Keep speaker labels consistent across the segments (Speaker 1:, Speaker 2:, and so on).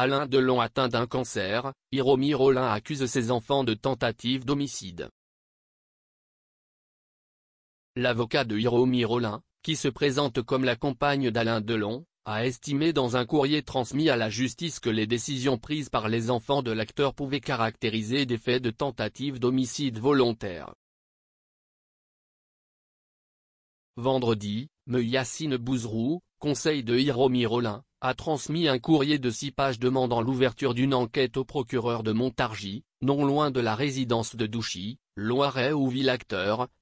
Speaker 1: Alain Delon atteint d'un cancer, Hiromi Rollin accuse ses enfants de tentative d'homicide. L'avocat de Hiromi Rollin, qui se présente comme la compagne d'Alain Delon, a estimé dans un courrier transmis à la justice que les décisions prises par les enfants de l'acteur pouvaient caractériser des faits de tentative d'homicide volontaire. Vendredi, Yassine Bouzrou, conseil de Hiromi Rollin, a transmis un courrier de six pages demandant l'ouverture d'une enquête au procureur de Montargis, non loin de la résidence de Douchy, Loiret ou vit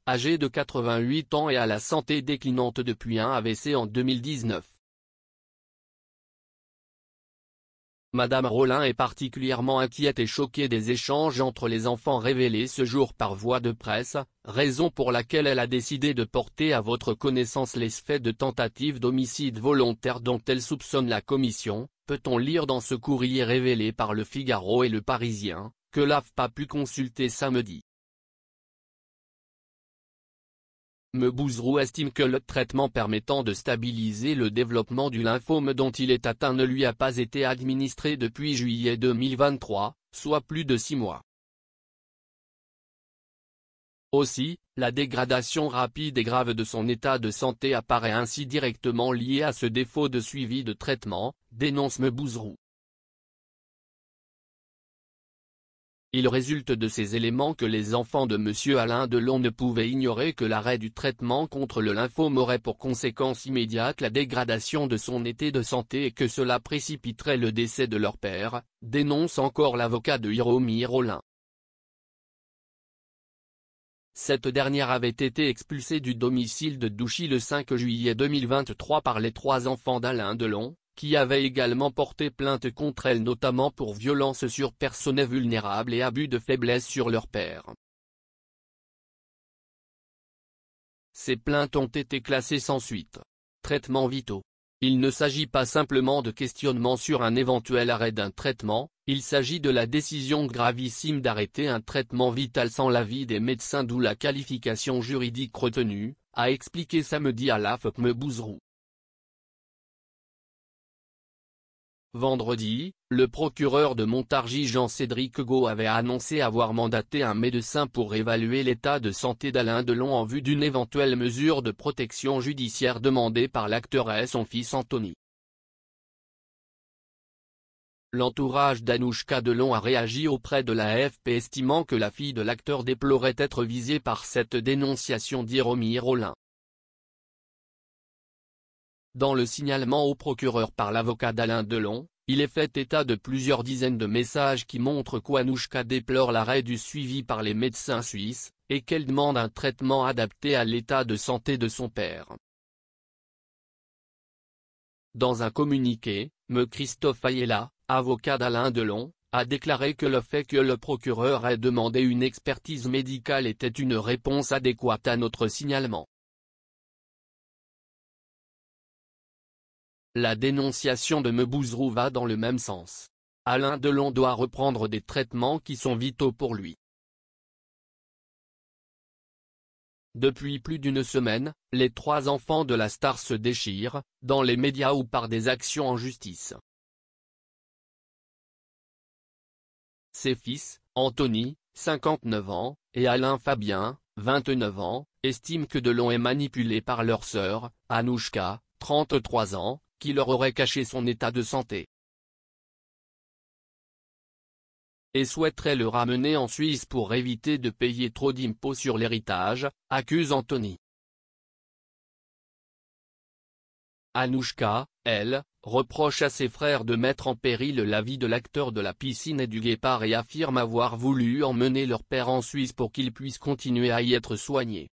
Speaker 1: âgé de 88 ans et à la santé déclinante depuis un AVC en 2019. Madame Rollin est particulièrement inquiète et choquée des échanges entre les enfants révélés ce jour par voie de presse, raison pour laquelle elle a décidé de porter à votre connaissance les faits de tentative d'homicide volontaire dont elle soupçonne la commission, peut-on lire dans ce courrier révélé par le Figaro et le Parisien, que l'AFPA a pu consulter samedi. Mebouzrou estime que le traitement permettant de stabiliser le développement du lymphome dont il est atteint ne lui a pas été administré depuis juillet 2023, soit plus de six mois. Aussi, la dégradation rapide et grave de son état de santé apparaît ainsi directement liée à ce défaut de suivi de traitement, dénonce Mebouzrou. Il résulte de ces éléments que les enfants de M. Alain Delon ne pouvaient ignorer que l'arrêt du traitement contre le lymphome aurait pour conséquence immédiate la dégradation de son état de santé et que cela précipiterait le décès de leur père, dénonce encore l'avocat de Hiromi Rollin. Cette dernière avait été expulsée du domicile de Douchy le 5 juillet 2023 par les trois enfants d'Alain Delon, qui avait également porté plainte contre elle notamment pour violence sur personnes vulnérables et abus de faiblesse sur leur père. Ces plaintes ont été classées sans suite. Traitements vitaux. Il ne s'agit pas simplement de questionnement sur un éventuel arrêt d'un traitement, il s'agit de la décision gravissime d'arrêter un traitement vital sans l'avis des médecins d'où la qualification juridique retenue, a expliqué samedi à me Bouzrou. Vendredi, le procureur de Montargis Jean-Cédric Gau avait annoncé avoir mandaté un médecin pour évaluer l'état de santé d'Alain Delon en vue d'une éventuelle mesure de protection judiciaire demandée par l'acteur et son fils Anthony. L'entourage d'Anouchka Delon a réagi auprès de la FP estimant que la fille de l'acteur déplorait être visée par cette dénonciation d'Iromi Rollin. Dans le signalement au procureur par l'avocat d'Alain Delon, il est fait état de plusieurs dizaines de messages qui montrent qu'Oanouchka déplore l'arrêt du suivi par les médecins suisses, et qu'elle demande un traitement adapté à l'état de santé de son père. Dans un communiqué, me Christophe Ayella, avocat d'Alain Delon, a déclaré que le fait que le procureur ait demandé une expertise médicale était une réponse adéquate à notre signalement. La dénonciation de Mebouzrou va dans le même sens. Alain Delon doit reprendre des traitements qui sont vitaux pour lui. Depuis plus d'une semaine, les trois enfants de la star se déchirent, dans les médias ou par des actions en justice. Ses fils, Anthony, 59 ans, et Alain Fabien, 29 ans, estiment que Delon est manipulé par leur sœur, Anouchka, 33 ans, qui leur aurait caché son état de santé. et souhaiterait le ramener en Suisse pour éviter de payer trop d'impôts sur l'héritage, accuse Anthony. Anouchka, elle, reproche à ses frères de mettre en péril la vie de l'acteur de la piscine et du guépard et affirme avoir voulu emmener leur père en Suisse pour qu'il puisse continuer à y être soigné.